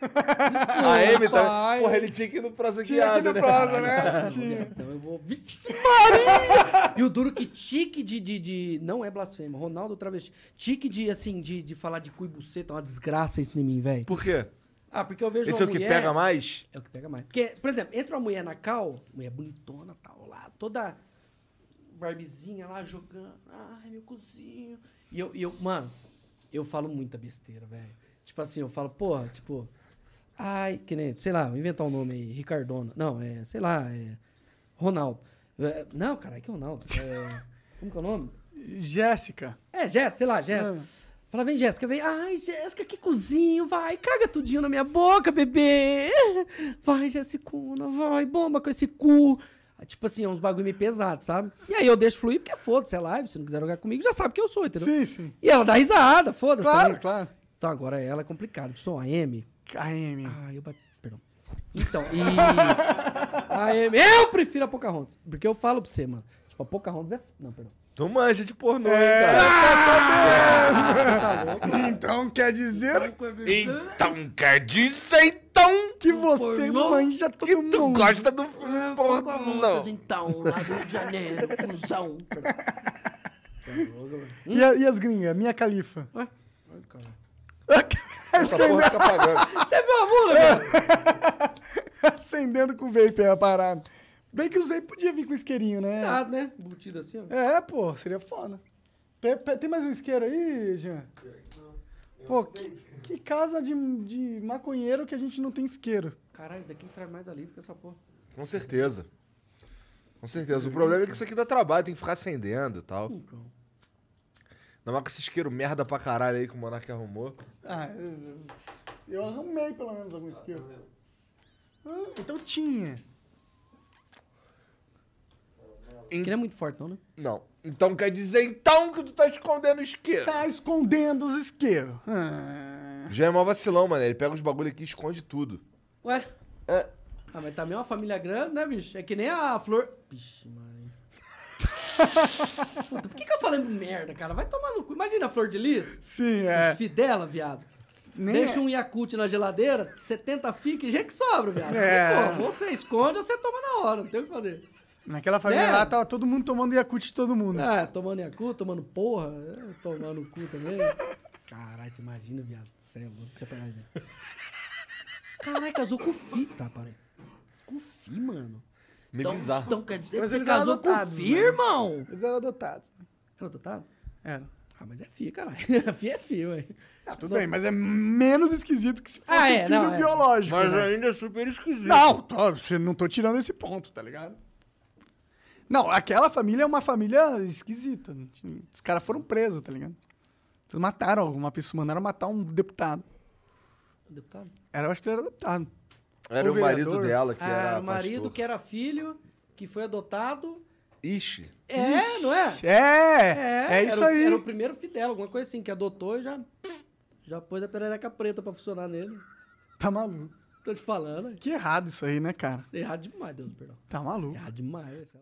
Desculpa, a Amy tá. Porra, ele tinha que ir no prazo tinha Tinha que ir no né? prazo, né? Então eu vou. Vixe, Maria! e o duro é que tique de, de, de. Não é blasfêmia, Ronaldo Travesti. Tique de, assim, de, de falar de cu e buceta, é uma desgraça isso em mim, velho. Por quê? Ah, porque eu vejo Esse é o mulher... que pega mais? É o que pega mais. Porque, por exemplo, entra uma mulher na cal, mulher bonitona, tal, lá, toda barbizinha lá jogando. Ai, meu cozinho. E eu, e eu mano, eu falo muita besteira, velho. Tipo assim, eu falo, porra, tipo, Ai, que nem, sei lá, inventar um nome aí, Ricardona. Não, é, sei lá, é Ronaldo. É, não, caralho, que Ronaldo? É, como que é o nome? Jéssica. É, Jéssica, sei lá, Jéssica. É. Fala, vem, Jéssica, vem. Ai, Jéssica, que cozinho, vai. Caga tudinho na minha boca, bebê. Vai, Jéssica, vai, bomba com esse cu. Ah, tipo assim, é uns bagulho meio pesado, sabe? E aí eu deixo fluir, porque é foda-se, é live. Se não quiser jogar comigo, já sabe que eu sou, entendeu? Sim, sim. E ela dá risada, foda-se. Claro, também. claro. Então agora ela é complicada. Sou a M. AM. Ah, eu bati. Perdão. Então, e. AM. Eu prefiro a Pocahontas. Porque eu falo pra você, mano. Tipo, a Pocahontas é. Não, perdão. Tu manja de pornô, é. cara. Ah, tá então quer dizer. É então quer dizer, então. Que o você pornô? manja todo que mundo. Tu gosta do é, pornô. Então, lá do Rio de Janeiro, cuzão. E, a, e, as gringas? Minha califa. Ué? Essa porra fica apagando. Você viu a mula, Acendendo com vape a parada. Bem que os vape podiam vir com isqueirinho, né? Nada, né? Embutido assim, ó. É, pô, seria foda. tem mais um isqueiro aí, Jean? Pô, que, que casa de, de, maconheiro que a gente não tem isqueiro. Caralho, daqui não traz mais alívio que essa porra. Com certeza. Com certeza. O problema é que isso aqui dá trabalho, tem que ficar acendendo e tal. Então. Não é com esse isqueiro merda pra caralho aí que o Monark arrumou. Ah, eu, eu arrumei pelo menos algum isqueiro. Ah, então tinha. Ele Que não é muito forte, não, né? Não. Então quer dizer então que tu tá escondendo o isqueiro. Tá escondendo os isqueiros. Ah. Já é mó vacilão, mano. Ele pega os bagulho aqui e esconde tudo. Ué? É. Ah, mas também é uma família grande, né, bicho? É que nem a flor. Bicho, mano. Puta, por que, que, eu só lembro merda, cara? Vai tomar no cu. Imagina a Flor de Lis. Sim, é. Os fidela, viado. Nem Deixa é. um Yakult na geladeira, 70 fica e já que sobra, viado. É. pô, você esconde ou você toma na hora, não tem o que fazer. Naquela família né? lá tava todo mundo tomando Yakult de todo mundo. É, tomando Yakult, tomando porra, né? tomando cu também. Caralho, você imagina, viado. Cê é louco, deixa eu pegar Caralho, casou com o Tá, parei então, bizarro. Então quer dizer mas que eles casou adotados, com o né? irmão? Eles eram adotados. Era adotado? Era. É. Ah, mas é fi, caralho. fi é fio ué. Ah, tudo bem, mas é menos esquisito que se ah, fosse ah, é, filho não, é. biológico. Mas né? ainda é super esquisito. Não, tô, não tô tirando esse ponto, tá ligado? Não, aquela família é uma família esquisita. Os caras foram presos, tá ligado? mataram alguma pessoa, mandaram matar um deputado. Deputado? Era, eu acho que ele era deputado. Era o, o marido dela que ah, era. O marido pastor. que era filho, que foi adotado. Ixi. É, Ixi. não é? É! É, é isso aí. Era o primeiro Fidel, alguma coisa assim, que adotou e já. Já pôs a perereca preta pra funcionar nele. Tá maluco. Tô te falando. Que errado isso aí, né, cara? Errado demais, Deus, perdão. Tá maluco. Errado demais.